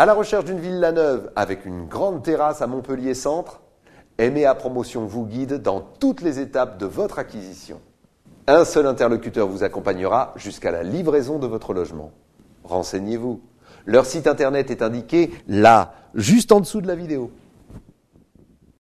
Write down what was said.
à la recherche d'une villa neuve avec une grande terrasse à Montpellier Centre, à Promotion vous guide dans toutes les étapes de votre acquisition. Un seul interlocuteur vous accompagnera jusqu'à la livraison de votre logement. Renseignez-vous. Leur site internet est indiqué là, juste en dessous de la vidéo.